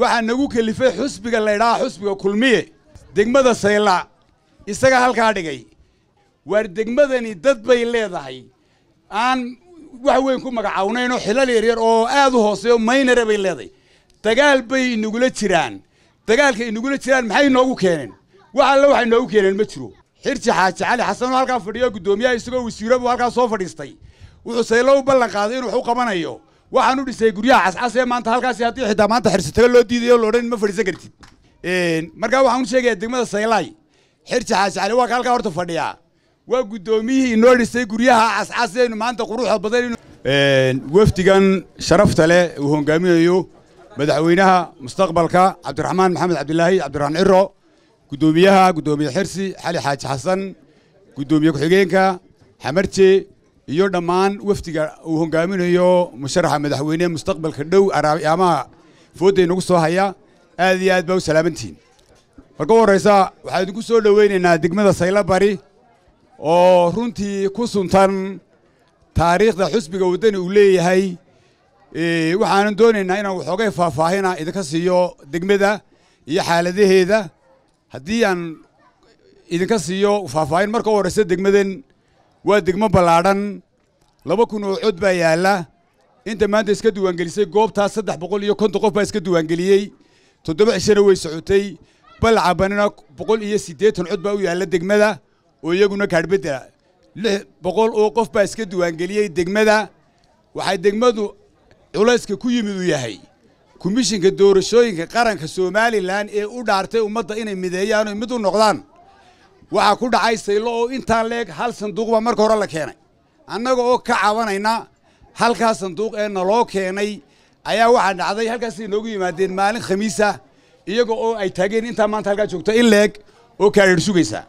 waxaa nagu kelifay xusbiga laydhaha xusbiga kulmiye degmada sayla isaga halkaa dhigay waar degmadani dad bay leedahay aan wax weyn ku magacawnayn oo xilal yaryar oo aad u hooseeyo maynare bay leedahay dagaal bay inagula jiraan dagaalka inagula jiraan maxay noogu keeneen wax alle waxay noogu keeneen ma jiro xirji xaaji cali xasan oo halkaa fadhiyo guddoomiyaha isagoo wasiiro halkaa soo fadhiistay wuxuu saylo u ballan qaaday inuu wax u qabanayo waxaanu dhisay guryaha cascas ee maanta halkaasi haddii xitaa maanta xirsitaga loo diidayo loodhan ma fadhiisan kartid markaa waxaan sheegaya degmada saylay xirsi xaasicali waa ka halkaa horta fadhiyaa waa guddoomiyihii inoo dhisay guryaha cascas eenu maanta quruxda badan wafdigan sharafta leh uu hogaaminayo madaxweynaha mustaqbalka cabdiraxmaan maxamed cabdilaahi cabdiraxmaan ciro guddoomiyaha guddoomiye xirsi xali xaaji xasan guddoomiye ku-xigeenka xamarje iyo dhammaan wafdiga uu hogaaminayo musharaxa madaxweyne mustaqbalka dhow araabyaamaha foodda inagu soo haya aad iyo aad baa u salaamantihiin marka u horraysa waxaan idinku soo dhoweynaynaa degmada saylabari oo runtii ku suntan taariikhda xusbiga waddani uu leeyahay waxaanan doonaynaa inaan waxoogay faahfaahina idinka siiyo degmada iyo xaaladaheeda haddii aan idinka siiyo faahfaahin marka u horraysa degmadan waa degmo ballaadhan laba kun oo cod baa yaalla inta maanta iska diiwaangelisay goobtaas saddex boqol iyo konton qof baa iska diiwaangeliyey toddoba cishana way socotay balcabanina boqol iyo siddeetan cod baa u yaalla degmada oo iyaguna kaadhbeddela lix boqol oo qof baa iska diiwaangeliyey degmada waxay degmadu culayska ku yimid u yahay komishinka doorashooyinka qaranka somalilan ee u dhaartay ummadda inay mideeyaanoo mid u noqdaan waxaa ku dhacay saylo oo intaan leeg hal sanduuqbaa marka hore la keenay annaga oo ka cabanayna halkaa sanduuq ee naloo keenay ayaa waxaa dhacday halkaasay noogu yimaadeen maalin khamiisa iyaga oo ay taageen intaa maanta halkaa joogta in leeg oo kaadheer sugaysaa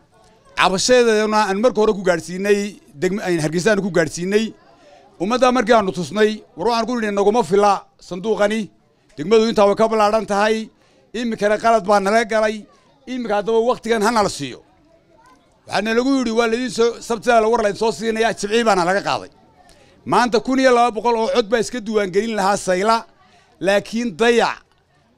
cabasheedana aan marka hore ku gaadhsiinay hargeysa aanu ku gaadhsiinay ummaddaa markii aanu tusnay war waxaan ku nidhi naguma fila sanduuqani degmadu intaa way ka ballaadhan tahay iminkana qalad baa nala galay iminka haddaba wakhtigan ha nala siiyo waxaana lagu yidhi waa laydin soo sabtida war laydin soo siinayaa jibcii baana laga qaaday maanta kun iyo laba boqol oo cod baa iska diiwaangelin lahaa sayla laakiin dayac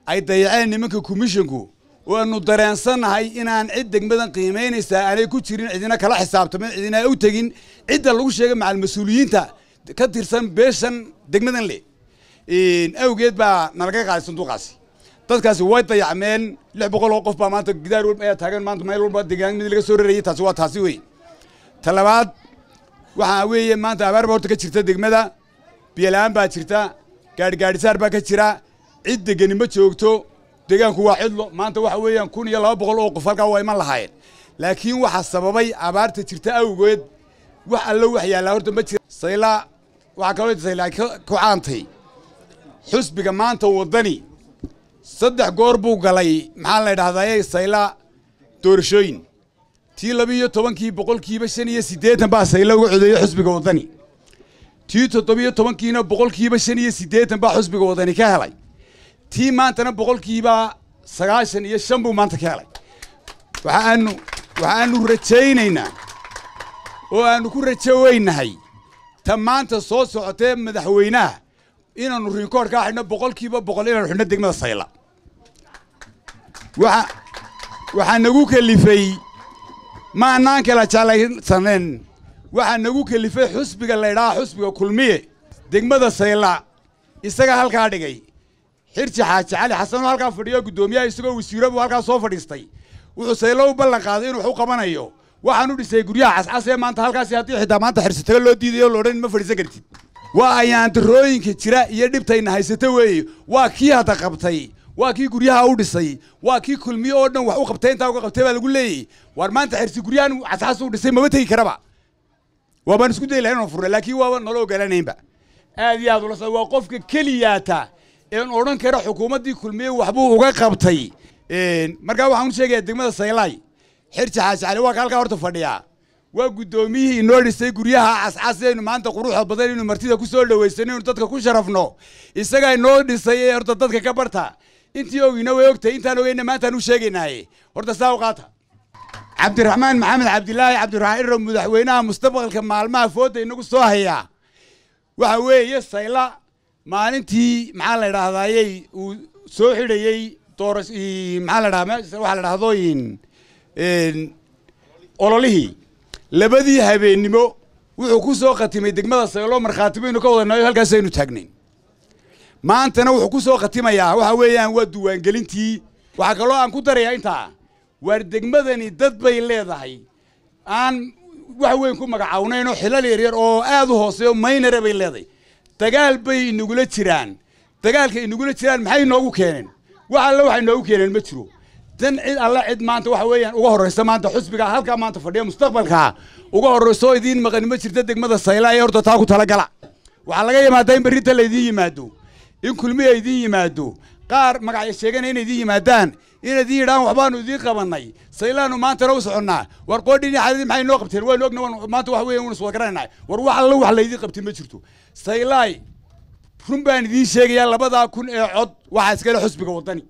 ay dayaceen nimanka komishinku waanu dareensannahay inaan cid degmadan qiimaynaysaa aanay ku jirin cidina kala xisaabtamin cidina u tegin cidda lagu sheegay macal mas-uuliyiinta ka tirsan beeshan degmadan leh awgeed baa nalaga qaaday sanduuqaasi dadkaasi way dayacmeen lix boqol oo qof baa maanta gidaar walba ayaa taagan maanta meel walba deegaan mid laga soo rarayay taasi waa taasi wey talabaad waxaa weeye maanta abaarba horta ka jirta degmada biyola'aan baa jirta gaadhigaadhisaar baa ka jira cid degeni ma joogto deegaanku waa cidlo maanta waxa weeyaan kun iyo laba boqol oo qof halkaa waa iman lahaayeen laakiin waxaa sababay abaarta jirta awgeed wax allo wax horta ma jira saylaa waxaa kaloo saylaa ku caantay xusbiga maanta waddani saddex goor buu galay maxaa la dhahdaa sayla doorashooyin tii labiiyo tobankii boqolkiiba shan iyo siddeetan baa sayla uga codeeya xusbiga wadani tii toddobiyo tobankiina boqolkiiba shan iyo siddeetan baa xusbiga wadani ka helay tii maantana boqolkiiba sagaashan iyo shan buu maanta ka helay waxaanu waxaanu rajaynaynaa oo aanu ku rajo weynahay ta maanta soo socotee madaxweynaha inaanu rikood kaa xidhno boqolkiiba boqol inaanu xidhno degmada sayla waa waxaa nagu kelifay ma anaan kala waxaa nagu kalifay xusbiga laydhaha xusbiga kulmiye degmada sayla isaga halkaa dhigay xirji xaaji cali xasanoo halkaa fadhiyo guddoomiyaha isagoo wasiiro buu halkaa soo fadhiistay wuxuu saylo u ballan qaaday inuu wax u qabanayo waxaan u dhisay guryaha cascas ee maanta halkaasi haddii xitaa maanta xirsitaga loo diidayo loodhan ma fadhiisan kartid waa ayaandarooyinka jira iyo dhibtayna haysata weeye waa kii hadda qabtay waa kii guryaha u dhisay waa kii kulmiye oo dhan wax u qabtay intaa uga qabtay baa lagu leeyahy waar maanta xirsi guryahan casxas u dhisay maba tegi karaba waa baan isku day laha inaan furna laakiin waaba nala ogolaanaynba aad iyo aad ulasa waa qofka keliyaata een odhan kara xukuumaddii kulmiye waxbuu uga qabtay markaa waxaan u sheegayaa degmada saylaay xirsi xaasi cali waa ka halkaa horta fadhiyaa waa guddoomiyihii inoo dhisay guryaha cascasaynu maanta quruxda badan inu martida ku soo dhawaysanaynu dadka ku sharafno isagaa inoo dhisay ee horta dadka ka barta intii ogina way ogtahay intaan ogeyna maantaan u sheegaynaaye horta saa u qaata cabdiraxmaan maxamed cabdilaahi cabdiraxmaan madaxweynaha mustaqbalka maalmaha fooda inagu soo hayaa waxa weeye sayla maalintii maxaa la idhahdayay uu soo xidhayey dooras maxaa la dhaha waxa la dhahdo ololihii labadii habeennimo wuxuu ku soo khatimay degmada seelo markhaati baynu ka wada nayo halkaasaynu taagnayn maantana wuxuu ku soo khatimayaa waxa weeyaan waa duwaangelintii waxaa kaloo aan ku darayaa intaa waar degmadani dad bay leedahay aan wax weyn ku magacawnayn oo xilal yaryar oo aad u hooseeyo maynare bay leedahay dagaal bay inagula jiraan dagaalka inagula jiraan maxay inoogu keeneen wax alle waxay inoogu keeneen ma jiro dan cid alla cid maanta waxa weeyaan uga horraysa maanta xusbigaa halkaa maanta fadhiya mustaqbalkaa uga horrayso idiin maqan jirta degmada sayla ee horta taa ku talagala waxaa laga yimaadaa in berrinta laydiin yimaado in kulmiya idiin yimaado qaar magacyo sheegana inay idiin yimaadaan inaydiin yidhahaan waxbaanu idiin qabannay saylaanu maantana u soconnaa war qoodhin xadadii maxay noo qabteen waynu ogna maanta waxa weeyaan waynu suwagarananaa war wax alla wax laydiin qabtin ma jirto saylaay run baan idiin sheegayaa labadaa kun ee cod waxaa iskale xusbiga waddani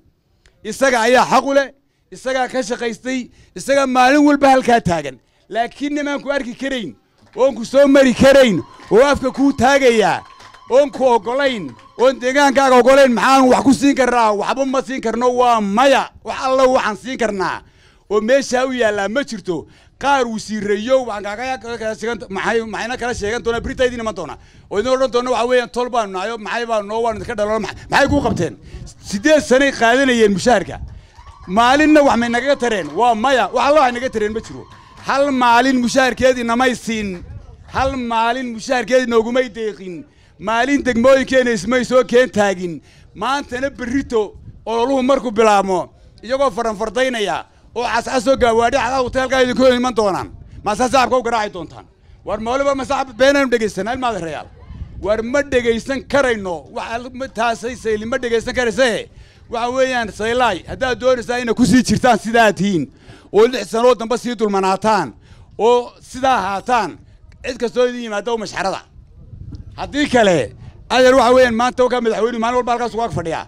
isaga ayaa xaq u leh isagaa ka shaqaystay isagaa maalin walba halkaa taagan laakiin nimaan ku arki karayn oon ku soo mari karayn oo afka kuu taagayaa oon ku oggolayn oon deegaankaaga oggolayn maxaan wax ku siin karnaa waxba ma siin karno waa maya wax alla waxaan siin karnaa oo meeshaa u yaallaa ma jirto qaar wasiirayo waan kaamayna kala sheegan doonaa britaydi iman doonaa oo idin odhan doona waxa weeyaan tol baanu nahayo maxay baanu noo waanu idinka dhalo maxay kuu qabteen sideed sanay qaadanayeen mushaharka maalinna wax may nagaga tareen waa maya wax alla waxay naga tareen ma jiro hal maalin mushaharkeedii siin hal maalin mushaharkeedii noogumay deeqin maalin degmooyinkeena ismay soo keen taagin maantana berito ololuhu markuu bilaabmo iyagoo faranfardaynaya oo cascasoo gaawaadhi cadaa hoteelkaa idinku iman doonaan maase u garaaci doontaan war mawliba masaxab beenaynu dhegaysanaa ilma adeerayaal war ma dhegaysan karayno taasay sayli ma dhegaysan karaysae waxa weeyaan saylaay haddaad doonaysaa inaad ku sii jirtaan sidaa tihiin oo lix sanoo dambe sii dulmanaataan oo sidaa haataan cid kastoo idin yimaada u mashxarada haddii kale adeer waxa weeyaan maanta wakaa madaxweynuhu maalin walba halkaas ugaag fadhiyaa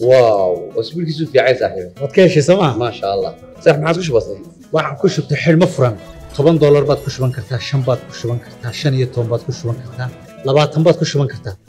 واو اسبوعك سوف يا عايز احيو ما تكيش سما ما شاء الله صح ما حدش بسيط waxaan ku shubtay xilmo furan toban doolar baad ku shuban kartaa shan baad ku shuban kartaa shan iyo toban baad ku shuban kartaa labaatan baad ku shuban kartaa